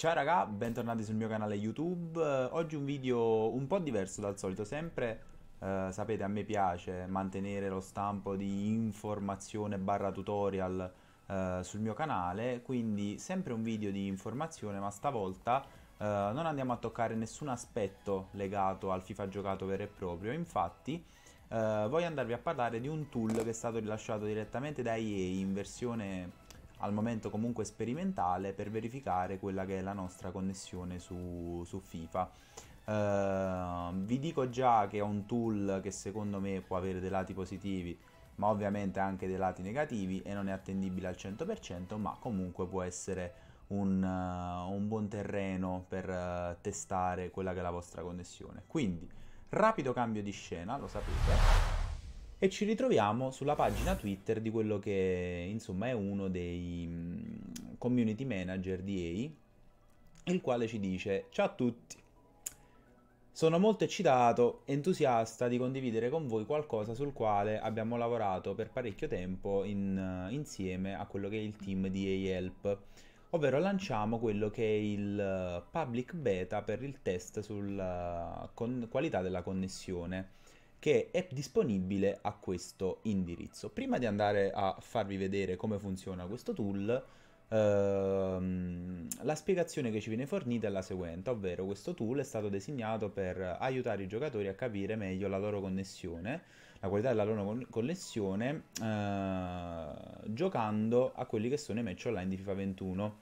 Ciao raga, bentornati sul mio canale YouTube Oggi un video un po' diverso dal solito Sempre, eh, sapete, a me piace mantenere lo stampo di informazione barra tutorial eh, sul mio canale Quindi sempre un video di informazione ma stavolta eh, non andiamo a toccare nessun aspetto legato al FIFA giocato vero e proprio Infatti eh, voglio andarvi a parlare di un tool che è stato rilasciato direttamente da EA in versione al momento comunque sperimentale per verificare quella che è la nostra connessione su, su FIFA. Uh, vi dico già che è un tool che secondo me può avere dei lati positivi ma ovviamente anche dei lati negativi e non è attendibile al 100% ma comunque può essere un, uh, un buon terreno per uh, testare quella che è la vostra connessione quindi rapido cambio di scena lo sapete e ci ritroviamo sulla pagina Twitter di quello che insomma è uno dei mm, community manager di EI, il quale ci dice ciao a tutti. Sono molto eccitato, e entusiasta di condividere con voi qualcosa sul quale abbiamo lavorato per parecchio tempo in, eh, insieme a quello che è il team di EI help ovvero lanciamo quello che è il eh, public beta per il test sulla eh, con- qualità della connessione che è disponibile a questo indirizzo. Prima di andare a farvi vedere come funziona questo tool, ehm, la spiegazione che ci viene fornita è la seguente, ovvero questo tool è stato designato per aiutare i giocatori a capire meglio la loro connessione, la qualità della loro connessione, eh, giocando a quelli che sono i match online di FIFA 21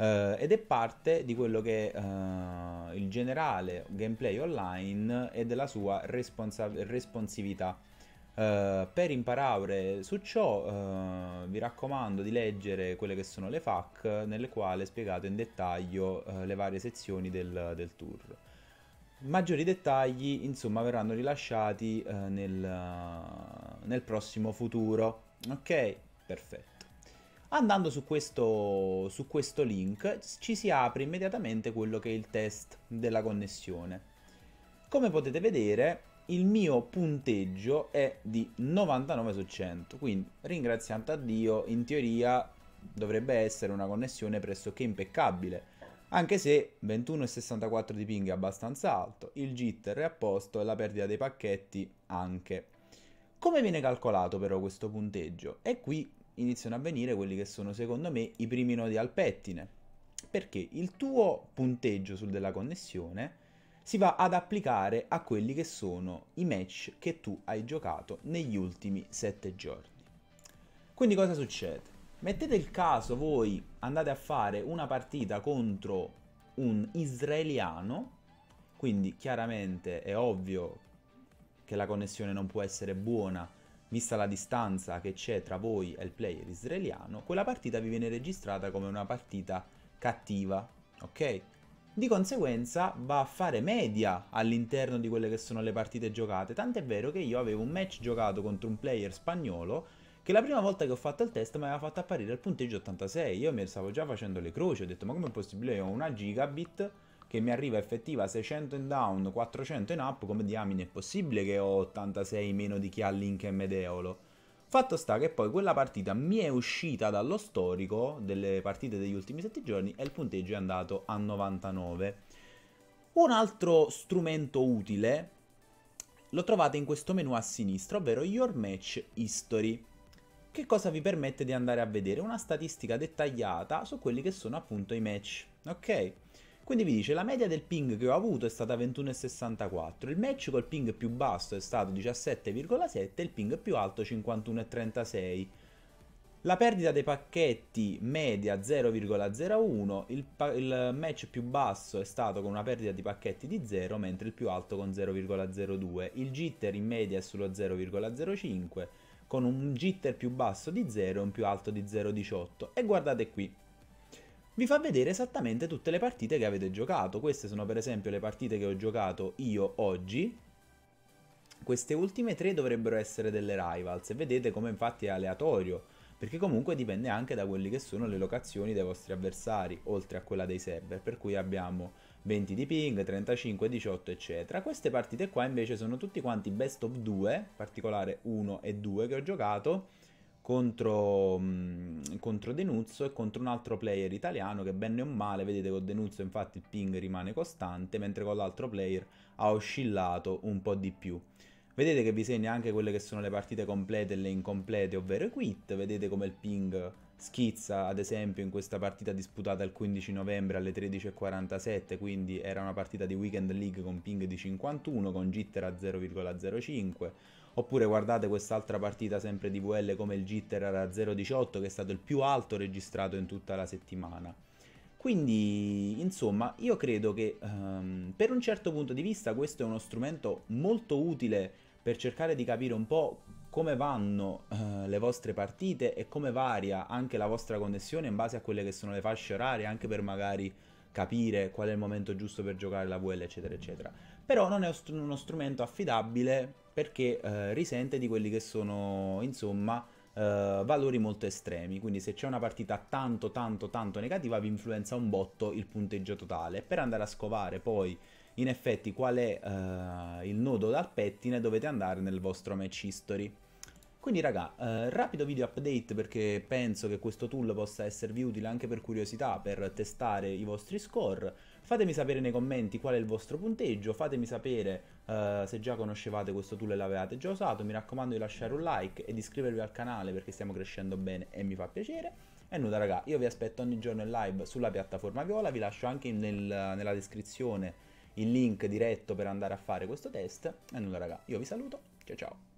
eh, ed è parte di quello che è eh, il generale gameplay online e della sua responsa- responsività. Uh, per imparare su ciò uh, vi raccomando di leggere quelle che sono le FAQ nelle quali è spiegato in dettaglio uh, le varie sezioni del, del, tour. Maggiori dettagli insomma verranno rilasciati nel, nel prossimo futuro. Ok, perfetto. Andando su questo, su questo link ci si apre immediatamente quello che è il test della connessione. Come potete vedere il mio punteggio è di 99 su 100, quindi ringraziando a Dio in teoria dovrebbe essere una connessione pressoché impeccabile, anche se 21,64 di ping è abbastanza alto, il jitter è a posto e la perdita dei pacchetti anche. Come viene calcolato però questo punteggio? E qui iniziano a venire quelli che sono secondo me i primi nodi al pettine. Perché il tuo punteggio sul della connessione si va ad applicare a quelli che sono i match che tu hai giocato negli ultimi 7 giorni. Quindi cosa succede? Mettete il caso voi andate a fare una partita contro un israeliano, quindi chiaramente è ovvio che la connessione non può essere buona vista la distanza che c'è tra voi e il player israeliano, quella partita vi viene registrata come una partita cattiva, ok? Di conseguenza va a fare media all'interno di quelle che sono le partite giocate, tant'è vero che io avevo un match giocato contro un player spagnolo che la prima volta che ho fatto il test mi aveva fatto apparire il punteggio 86, io mi stavo già facendo le croci, ho detto ma come è possibile, io ho una gigabit che mi arriva effettiva 600 in down, 400 in up, come diamine è possibile che ho 86 meno di chi ha Link e Medeolo? Fatto sta che poi quella partita mi è uscita dallo storico delle partite degli ultimi 7 giorni e il punteggio è andato a 99. Un altro strumento utile lo trovate in questo menu a sinistra, ovvero Your Match History che cosa vi permette di andare a vedere una statistica dettagliata su quelli che sono appunto i match, ok? Quindi vi dice la media del ping che ho avuto è stata 21,64, il match col ping più basso è stato 17,7 e il ping più alto 51,36. La perdita dei pacchetti media 0,01, il, pa- il, match più basso è stato con una perdita di pacchetti di 0, mentre il più alto con 0,02. Il jitter in media è sullo 0,05, con un jitter più basso di 0 e un più alto di 0,18. E guardate qui, vi fa vedere esattamente tutte le partite che avete giocato. Queste sono per esempio le partite che ho giocato io oggi. Queste ultime tre dovrebbero essere delle rivals e vedete come infatti è aleatorio, perché comunque dipende anche da quelle che sono le locazioni dei vostri avversari, oltre a quella dei server, per cui abbiamo 20 di ping, 35, 18 eccetera. Queste partite qua invece sono tutti quanti best of 2, particolare 1 e 2 che ho giocato, contro, mh, contro Denuzzo e contro un altro player italiano che bene o male, vedete con Denuzzo infatti il ping rimane costante, mentre con l'altro player ha oscillato un po' di più. Vedete che vi segna anche quelle che sono le partite complete e le incomplete, ovvero i quit, vedete come il ping schizza ad esempio in questa partita disputata il 15 novembre alle 13.47, quindi era una partita di Weekend League con ping di 51, con jitter a 0,05, Oppure guardate quest'altra partita sempre di VL come il jitter era 0,18 che è stato il più alto registrato in tutta la settimana. Quindi, insomma, io credo che um, per un certo punto di vista questo è uno strumento molto utile per cercare di capire un po' come vanno uh, le vostre partite e come varia anche la vostra connessione in base a quelle che sono le fasce orarie, anche per magari capire qual è il momento giusto per giocare la VL, eccetera, eccetera. Però non è uno strumento affidabile perché eh, risente di quelli che sono, insomma, Uh, valori molto estremi. Quindi, se c'è una partita tanto, tanto, tanto negativa, vi influenza un botto il punteggio totale. Per andare a scovare poi. In effetti, qual è uh, il nodo dal pettine, dovete andare nel vostro match history. Quindi raga, eh, rapido video update perché penso che questo tool possa esservi utile anche per curiosità, per testare i vostri score. Fatemi sapere nei commenti qual è il vostro punteggio, fatemi sapere eh, se già conoscevate questo tool e l'avevate già usato. Mi raccomando di lasciare un like e di iscrivervi al canale perché stiamo crescendo bene e mi fa piacere. E nulla raga, io vi aspetto ogni giorno in live sulla piattaforma Viola, vi lascio anche nel, nella descrizione il link diretto per andare a fare questo test. E nulla raga, io vi saluto, ciao ciao.